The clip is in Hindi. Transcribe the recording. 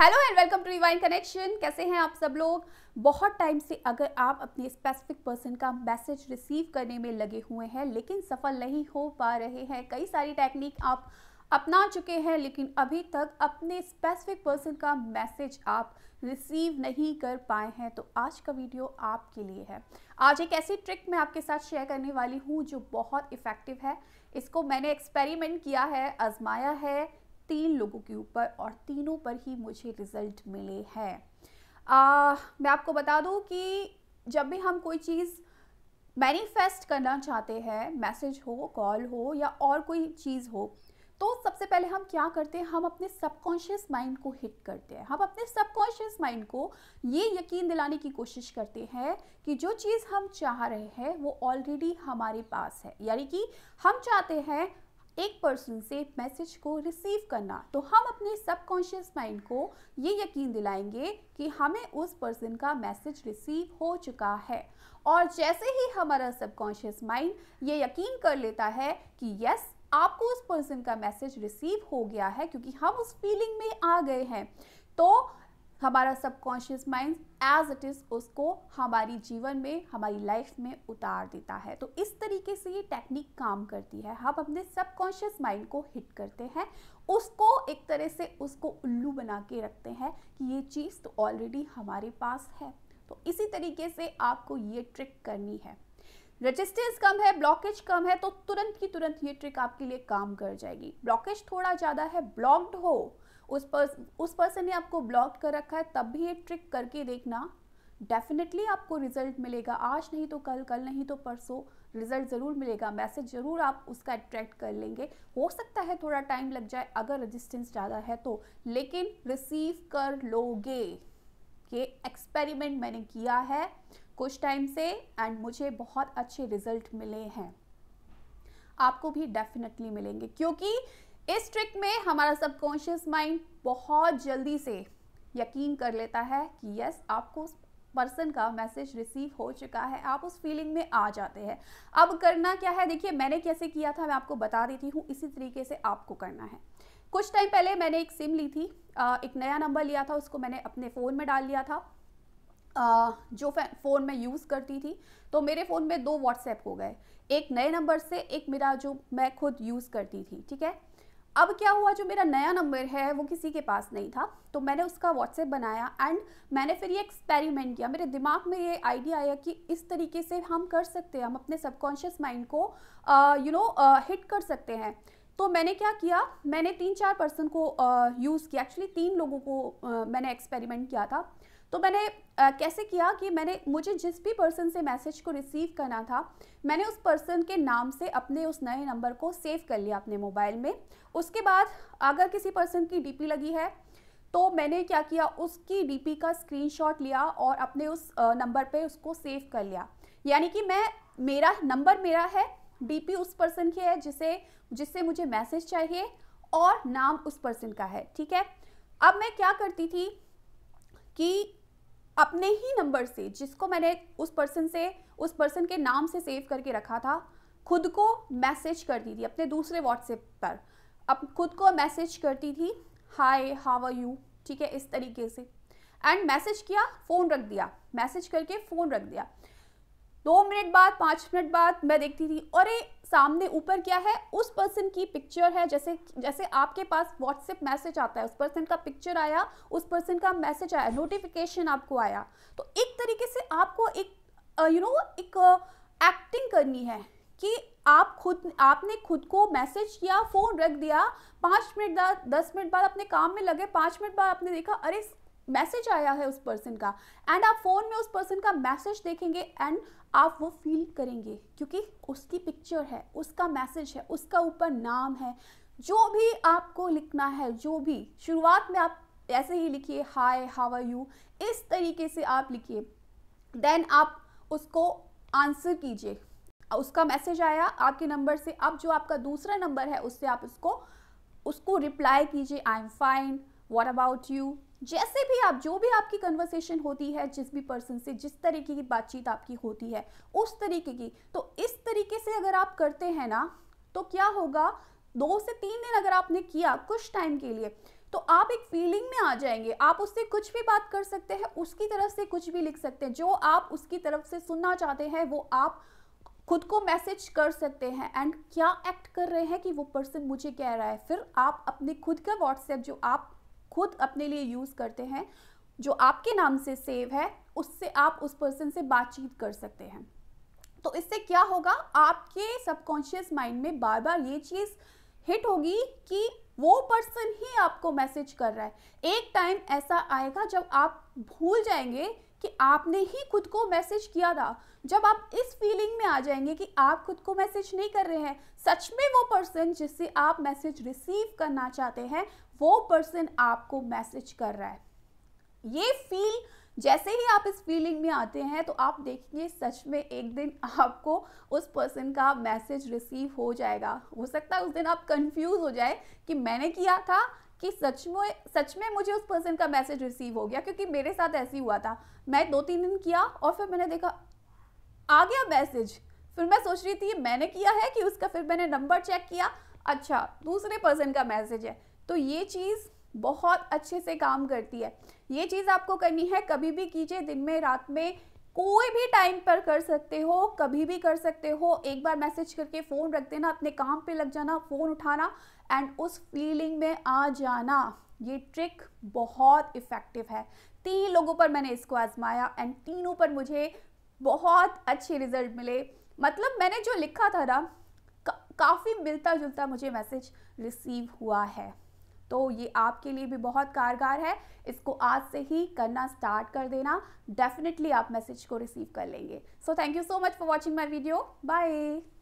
hello and welcome to rewine connection कैसे हैं आप सब लोग बहुत टाइम से अगर आप अपने स्पेसिफिक पर्सन का मैसेज रिसीव करने में लगे हुए हैं लेकिन सफल नहीं हो पा रहे हैं कई सारी टेक्निक आप अपना चुके हैं लेकिन अभी तक अपने स्पेसिफिक पर्सन का मैसेज आप रिसीव नहीं कर पाए हैं तो आज का वीडियो आपके लिए है आज एक ऐसी ट्रिक मैं आपके साथ शेयर करने वाली हूँ जो बहुत इफ़ेक्टिव है इसको मैंने एक्सपेरिमेंट किया है आजमाया है तीन लोगों के ऊपर और तीनों पर ही मुझे रिज़ल्ट मिले हैं मैं आपको बता दूं कि जब भी हम कोई चीज़ मैनिफेस्ट करना चाहते हैं मैसेज हो कॉल हो या और कोई चीज़ हो तो सबसे पहले हम क्या करते हैं हम अपने सबकॉन्शियस माइंड को हिट करते हैं हम अपने सबकॉन्शियस माइंड को ये यकीन दिलाने की कोशिश करते हैं कि जो चीज़ हम चाह रहे हैं वो ऑलरेडी हमारे पास है यानी कि हम चाहते हैं एक पर्सन से मैसेज को रिसीव करना तो हम अपने सबकॉन्शियस माइंड को ये यकीन दिलाएंगे कि हमें उस पर्सन का मैसेज रिसीव हो चुका है और जैसे ही हमारा सबकॉन्शियस माइंड ये यकीन कर लेता है कि यस आपको उस पर्सन का मैसेज रिसीव हो गया है क्योंकि हम उस फीलिंग में आ गए हैं तो हमारा subconscious mind as it is उसको हमारी जीवन में हमारी लाइफ में उतार देता है तो इस तरीके से ये टेक्निक काम करती है हम अपने सबकॉन्शियस माइंड को हिट करते हैं उसको एक तरह से उसको उल्लू बना के रखते हैं कि ये चीज़ तो ऑलरेडी हमारे पास है तो इसी तरीके से आपको ये ट्रिक करनी है रेजिस्टेंस कम है ब्लॉकेज कम है तो तुरंत की तुरंत ये ट्रिक आपके लिए काम कर जाएगी ब्लॉकेज थोड़ा ज़्यादा है ब्लॉक्ड हो उस पर्सन उस पर्सन ने आपको ब्लॉक कर रखा है तब भी ये ट्रिक करके देखना डेफिनेटली आपको रिजल्ट मिलेगा आज नहीं तो कल कल नहीं तो परसों रिजल्ट ज़रूर मिलेगा मैसेज ज़रूर आप उसका अट्रैक्ट कर लेंगे हो सकता है थोड़ा टाइम लग जाए अगर रेजिस्टेंस ज़्यादा है तो लेकिन रिसीव कर लोगे ये एक्सपेरिमेंट मैंने किया है कुछ टाइम से एंड मुझे बहुत अच्छे रिजल्ट मिले हैं आपको भी डेफिनेटली मिलेंगे क्योंकि इस ट्रिक में हमारा सबकॉन्शियस माइंड बहुत जल्दी से यकीन कर लेता है कि यस आपको उस पर्सन का मैसेज रिसीव हो चुका है आप उस फीलिंग में आ जाते हैं अब करना क्या है देखिए मैंने कैसे किया था मैं आपको बता देती हूँ इसी तरीके से आपको करना है कुछ टाइम पहले मैंने एक सिम ली थी एक नया नंबर लिया था उसको मैंने अपने फ़ोन में डाल लिया था जो फ़ोन मैं यूज़ करती थी तो मेरे फ़ोन में दो व्हाट्सएप हो गए एक नए नंबर से एक मेरा जो मैं खुद यूज़ करती थी ठीक है अब क्या हुआ जो मेरा नया नंबर है वो किसी के पास नहीं था तो मैंने उसका व्हाट्सएप बनाया एंड मैंने फिर ये एक्सपेरिमेंट किया मेरे दिमाग में ये आइडिया आया कि इस तरीके से हम कर सकते हैं हम अपने सबकॉन्शियस माइंड को यू नो हिट कर सकते हैं तो मैंने क्या किया मैंने तीन चार पर्सन को यूज़ किया एक्चुअली तीन लोगों को मैंने एक्सपेरिमेंट किया था तो मैंने आ, कैसे किया कि मैंने मुझे जिस भी पर्सन से मैसेज को रिसीव करना था मैंने उस पर्सन के नाम से अपने उस नए नंबर को सेव कर लिया अपने मोबाइल में उसके बाद अगर किसी पर्सन की डी लगी है तो मैंने क्या किया उसकी डीपी का स्क्रीनशॉट लिया और अपने उस नंबर पे उसको सेव कर लिया यानी कि मैं मेरा नंबर मेरा है डीपी उस पर्सन की है जिसे जिससे मुझे मैसेज चाहिए और नाम उस पर्सन का है ठीक है अब मैं क्या करती थी कि अपने ही नंबर से जिसको मैंने उस पर्सन से उस पर्सन के नाम से सेव करके रखा था खुद को मैसेज करती थी अपने दूसरे व्हाट्सएप पर अब खुद को मैसेज करती थी हाय हाव आर यू ठीक है इस तरीके से एंड मैसेज किया फ़ोन रख दिया मैसेज करके फ़ोन रख दिया दो मिनट बाद पाँच मिनट बाद मैं देखती थी अरे सामने ऊपर क्या है उस पर्सन की पिक्चर है जैसे जैसे आपके पास व्हाट्सएप मैसेज आता है उस पर्सन का पिक्चर आया उस पर्सन का मैसेज आया नोटिफिकेशन आपको आया तो एक तरीके से आपको एक यू नो एक एक्टिंग करनी है कि आप खुद आपने खुद को मैसेज या फ़ोन रख दिया पाँच मिनट बाद दस मिनट बाद अपने काम में लगे पाँच मिनट बाद आपने देखा अरे मैसेज आया है उस पर्सन का एंड आप फ़ोन में उस पर्सन का मैसेज देखेंगे एंड आप वो फील करेंगे क्योंकि उसकी पिक्चर है उसका मैसेज है उसका ऊपर नाम है जो भी आपको लिखना है जो भी शुरुआत में आप ऐसे ही लिखिए हाय हाउ आर यू इस तरीके से आप लिखिए देन आप उसको आंसर कीजिए उसका मैसेज आया आपके नंबर से अब जो आपका दूसरा नंबर है उससे आप उसको उसको रिप्लाई कीजिए I am fine what about you जैसे भी आप जो भी आपकी कन्वर्सेशन होती है जिस भी पर्सन से जिस तरीके की बातचीत आपकी होती है उस तरीके की तो इस तरीके से अगर आप करते हैं ना तो क्या होगा दो से तीन दिन अगर आपने किया कुछ टाइम के लिए तो आप एक फीलिंग में आ जाएंगे आप उससे कुछ भी बात कर सकते हैं उसकी तरफ से कुछ भी लिख सकते हैं जो आप उसकी तरफ से सुनना चाहते हैं वो आप खुद को मैसेज कर सकते हैं एंड क्या एक्ट कर रहे हैं कि वो पर्सन मुझे कह रहा है फिर आप अपने खुद का व्हाट्सएप जो आप खुद अपने लिए यूज़ करते हैं जो आपके नाम से सेव है उससे आप उस पर्सन से बातचीत कर सकते हैं तो इससे क्या होगा आपके सबकॉन्शियस माइंड में बार बार ये चीज़ हिट होगी कि वो पर्सन ही आपको मैसेज कर रहा है एक टाइम ऐसा आएगा जब आप भूल जाएंगे कि आपने ही खुद को मैसेज किया था जब आप इस फीलिंग में आ जाएंगे कि आप खुद को मैसेज नहीं कर रहे हैं सच में वो पर्सन जिससे आप मैसेज रिसीव करना चाहते हैं वो पर्सन आपको मैसेज कर रहा है ये फील जैसे ही आप इस फीलिंग में आते हैं तो आप देखेंगे सच में एक दिन आपको उस पर्सन का मैसेज रिसीव हो जाएगा हो सकता है उस दिन आप कंफ्यूज हो जाए कि मैंने किया था कि सच में सच में मुझे उस पर्सन का मैसेज रिसीव हो गया क्योंकि मेरे साथ ऐसे ही हुआ था मैं दो तीन दिन किया और फिर मैंने देखा आ गया मैसेज फिर मैं सोच रही थी मैंने किया है कि उसका फिर मैंने नंबर चेक किया अच्छा दूसरे पर्सन का मैसेज है तो ये चीज़ बहुत अच्छे से काम करती है ये चीज़ आपको करनी है कभी भी कीजिए दिन में रात में कोई भी टाइम पर कर सकते हो कभी भी कर सकते हो एक बार मैसेज करके फ़ोन रख देना अपने काम पे लग जाना फ़ोन उठाना एंड उस फीलिंग में आ जाना ये ट्रिक बहुत इफ़ेक्टिव है तीन लोगों पर मैंने इसको आजमाया एंड तीनों पर मुझे बहुत अच्छे रिजल्ट मिले मतलब मैंने जो लिखा था ना का, काफ़ी मिलता जुलता मुझे मैसेज रिसीव हुआ है तो ये आपके लिए भी बहुत कारगर है इसको आज से ही करना स्टार्ट कर देना डेफिनेटली आप मैसेज को रिसीव कर लेंगे so thank you so much for watching my video bye